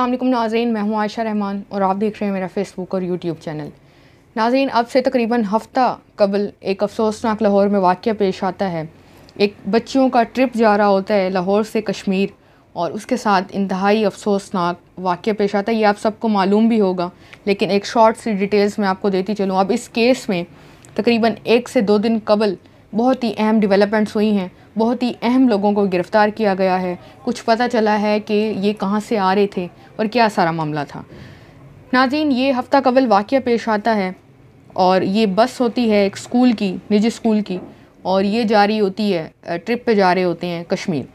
असलम नाजरन मैं हूँ आयशा रहमान और आप देख रहे हैं मेरा फेसबुक और यूट्यूब चैनल नाजीन अब से तकरीबन हफ़्ता कबल एक अफसोसनाक लाहौर में वाक़ पेश आता है एक बच्चियों का ट्रिप जा रहा होता है लाहौर से कश्मीर और उसके साथ इंतहाई अफसोसनाक वाक़ पेश आता है ये आप सबको मालूम भी होगा लेकिन एक शॉर्ट सी डिटेल्स मैं आपको देती चलूँ अब इस केस में तकरीबन एक से दो दिन कबल बहुत ही अहम डिवेलपमेंट्स हुई हैं बहुत ही अहम लोगों को गिरफ़्तार किया गया है कुछ पता चला है कि ये कहाँ से आ रहे थे और क्या सारा मामला था नाजीन ये हफ़्ता कबल वाक़ पेश आता है और ये बस होती है एक स्कूल की निजी स्कूल की और ये जा रही होती है ट्रिप पे जा रहे होते हैं कश्मीर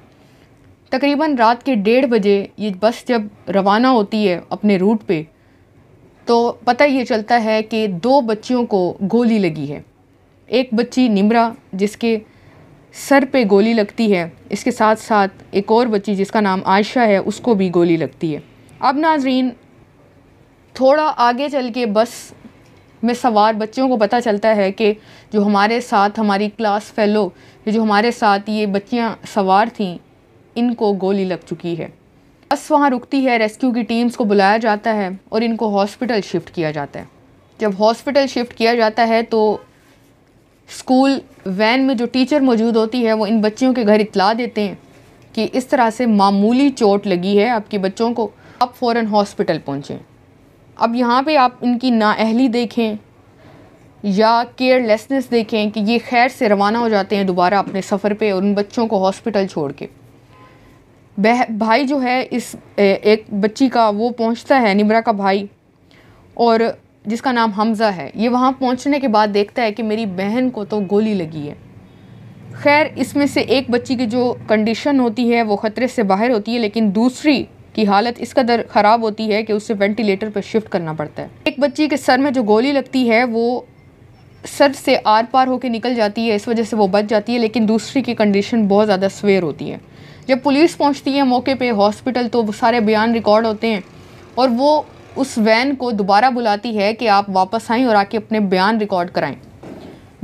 तकरीबन रात के डेढ़ बजे ये बस जब रवाना होती है अपने रूट पे तो पता ये चलता है कि दो बच्चियों को गोली लगी है एक बच्ची निमरा जिसके सर पे गोली लगती है इसके साथ साथ एक और बच्ची जिसका नाम आयशा है उसको भी गोली लगती है अब नाजरीन थोड़ा आगे चल के बस में सवार बच्चों को पता चलता है कि जो हमारे साथ हमारी क्लास फेलो जो हमारे साथ ये बच्चियाँ सवार थीं इनको गोली लग चुकी है बस वहाँ रुकती है रेस्क्यू की टीम्स को बुलाया जाता है और इनको हॉस्पिटल शिफ्ट किया जाता है जब हॉस्पिटल शिफ्ट किया जाता है तो स्कूल वैन में जो टीचर मौजूद होती है वो इन बच्चियों के घर इतला देते हैं कि इस तरह से मामूली चोट लगी है आपके बच्चों को अब फ़ौर हॉस्पिटल पहुँचें अब यहाँ पे आप इनकी नाअहली देखें या केयरलेसनेस देखें कि ये खैर से रवाना हो जाते हैं दोबारा अपने सफ़र पे और उन बच्चों को हॉस्पिटल छोड़ के भाई जो है इस एक बच्ची का वो पहुँचता है निमरा का भाई और जिसका नाम हमज़ा है ये वहाँ पहुँचने के बाद देखता है कि मेरी बहन को तो गोली लगी है खैर इसमें से एक बच्ची की जो कंडीशन होती है वो ख़तरे से बाहर होती है लेकिन दूसरी की हालत इस कदर ख़राब होती है कि उसे वेंटिलेटर पर शिफ्ट करना पड़ता है एक बच्ची के सर में जो गोली लगती है वो सर से आर पार होकर निकल जाती है इस वजह से वो बच जाती है लेकिन दूसरी की कंडीशन बहुत ज़्यादा सवेर होती है जब पुलिस पहुंचती है मौके पे हॉस्पिटल तो वो सारे बयान रिकॉर्ड होते हैं और वो उस वैन को दोबारा बुलाती है कि आप वापस आएँ और आके अपने बयान रिकॉर्ड कराएं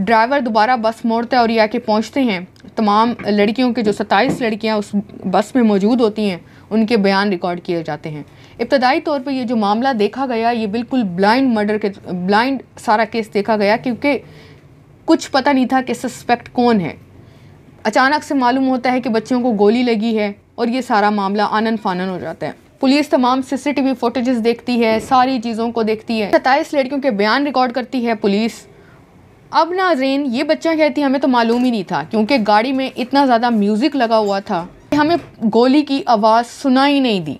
ड्राइवर दोबारा बस मोड़ता है और ये आके पहुँचते हैं तमाम लड़कियों के जो सत्ताईस लड़कियाँ उस बस में मौजूद होती हैं उनके बयान रिकॉर्ड किए जाते हैं इब्तदाई तौर पर यह जो मामला देखा गया ये बिल्कुल ब्लाइंड मर्डर के ब्लाइंड सारा केस देखा गया क्योंकि कुछ पता नहीं था कि सस्पेक्ट कौन है अचानक से मालूम होता है कि बच्चों को गोली लगी है और ये सारा मामला आनन फानन हो जाता है पुलिस तमाम सीसीटीवी फुटेजेस देखती है सारी चीज़ों को देखती है सत्ताईस लड़कियों के बयान रिकॉर्ड करती है पुलिस अब नाजरीन ये बच्चा कहती हमें तो मालूम ही नहीं था क्योंकि गाड़ी में इतना ज़्यादा म्यूज़िक लगा हुआ था कि हमें गोली की आवाज़ सुनाई नहीं दी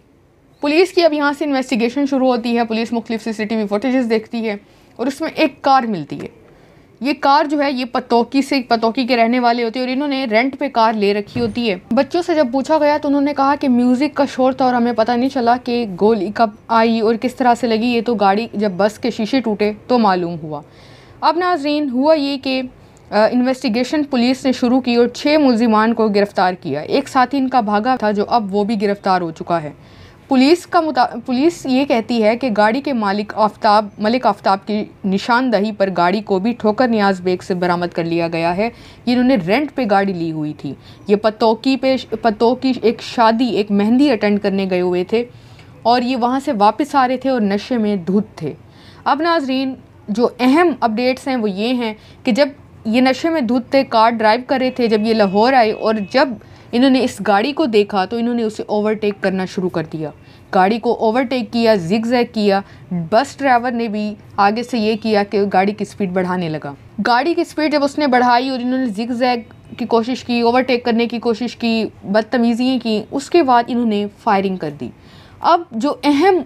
पुलिस की अब यहाँ से इन्वेस्टिगेशन शुरू होती है पुलिस मुख्तु C C T V footages देखती है और उसमें एक कार मिलती है ये कार जो है ये पतौकी से पतौकी के रहने वाले होते हैं और इन्होंने रेंट पे कार ले रखी होती है बच्चों से जब पूछा गया तो उन्होंने कहा कि म्यूज़िक का शोर था और हमें पता नहीं चला कि गोली कब आई और किस तरह से लगी ये तो गाड़ी जब बस के शीशे टूटे तो मालूम हुआ अब नाजरीन हुआ ये कि इन्वेस्टिगेशन पुलिस ने शुरू की और छः मुलजिमान को गिरफ़्तार किया एक साथी इनका भागा था जो अब वो भी गिरफ़्तार हो चुका है पुलिस का मुता पुलिस ये कहती है कि गाड़ी के मालिक आफ्ताब मलिक आफ्ताब की निशानदही पर गाड़ी को भी ठोकर न्याज बेग से बरामद कर लिया गया है इन्होंने रेंट पे गाड़ी ली हुई थी ये पतोकी पे पतो की एक शादी एक मेहंदी अटेंड करने गए हुए थे और ये वहाँ से वापस आ रहे थे और नशे में धुत थे अब नाजरीन जो अहम अपडेट्स हैं वो ये हैं कि जब ये नशे में धुत थे कार ड्राइव कर रहे थे जब ये लाहौर आए और जब इन्होंने इस गाड़ी को देखा तो इन्होंने उसे ओवरटेक करना शुरू कर दिया गाड़ी को ओवरटेक किया जैग किया बस ड्राइवर ने भी आगे से ये किया कि गाड़ी की स्पीड बढ़ाने लगा गाड़ी की स्पीड जब उसने बढ़ाई और इन्होंने जैग की कोशिश की ओवरटेक करने की कोशिश की बदतमीज़ियाँ की उसके बाद इन्होंने फायरिंग कर दी अब जो अहम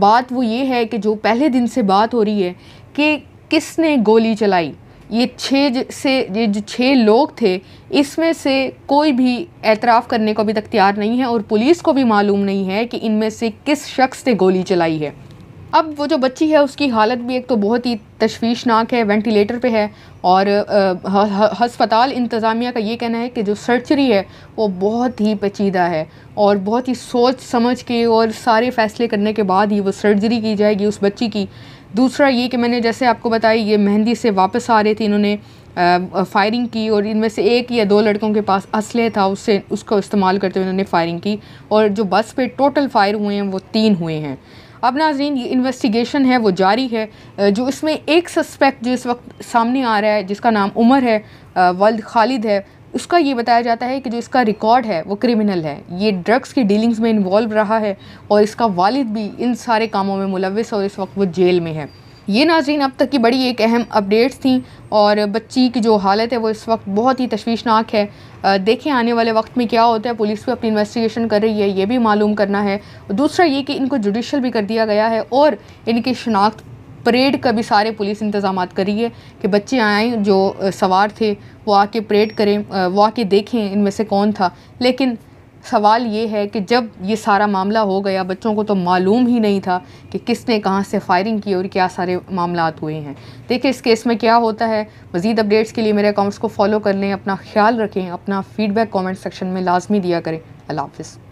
बात वो ये है कि जो पहले दिन से बात हो रही है कि किसने गोली चलाई ये छः से ये जो छः लोग थे इसमें से कोई भी एतराफ़ करने को अभी तक तैयार नहीं है और पुलिस को भी मालूम नहीं है कि इनमें से किस शख्स ने गोली चलाई है अब वो जो बच्ची है उसकी हालत भी एक तो बहुत ही तशवीशनाक है वेंटिलेटर पे है और हस्पताल इंतज़ामिया का ये कहना है कि जो सर्जरी है वो बहुत ही पेचीदा है और बहुत ही सोच समझ के और सारे फ़ैसले करने के बाद ही वो सर्जरी की जाएगी उस बच्ची की दूसरा ये कि मैंने जैसे आपको बताया ये मेहंदी से वापस आ रहे थे इन्होंने फायरिंग की और इनमें से एक या दो लड़कों के पास असले था उससे उसको इस्तेमाल करते हुए इन्होंने फायरिंग की और जो बस पे टोटल फायर हुए हैं वो तीन हुए हैं अब नाजरीन ये इन्वेस्टिगेशन है वो जारी है जो इसमें एक सस्पेक्ट जो इस वक्त सामने आ रहा है जिसका नाम उमर है वल्द खालिद है उसका ये बताया जाता है कि जो इसका रिकॉर्ड है वो क्रिमिनल है ये ड्रग्स की डीलिंग्स में इन्वॉल्व रहा है और इसका वालिद भी इन सारे कामों में मुलविस और इस वक्त वो जेल में है ये नाजरीन अब तक की बड़ी एक अहम अपडेट्स थी और बच्ची की जो हालत है वो इस वक्त बहुत ही तशवीशनाक है देखें आने वाले वक्त में क्या होता है पुलिस भी अपनी इन्वेस्टिगेशन कर रही है ये भी मालूम करना है दूसरा ये कि इनको जुडिशल भी कर दिया गया है और इनकी शनाख्त परेड का भी सारे पुलिस इंतजाम करी है कि बच्चे आए जो सवार थे वो आके परेड करें वो आके देखें इनमें से कौन था लेकिन सवाल ये है कि जब ये सारा मामला हो गया बच्चों को तो मालूम ही नहीं था कि किसने कहाँ से फायरिंग की और क्या सारे मामला हुए हैं देखिए इस केस में क्या होता है मज़ीद अपडेट्स के लिए मेरे अकाउंट्स को फॉलो कर लें अपना ख्याल रखें अपना फ़ीडबैक कमेंट सेक्शन में लाजमी दिया करें अल्लाह हाफ़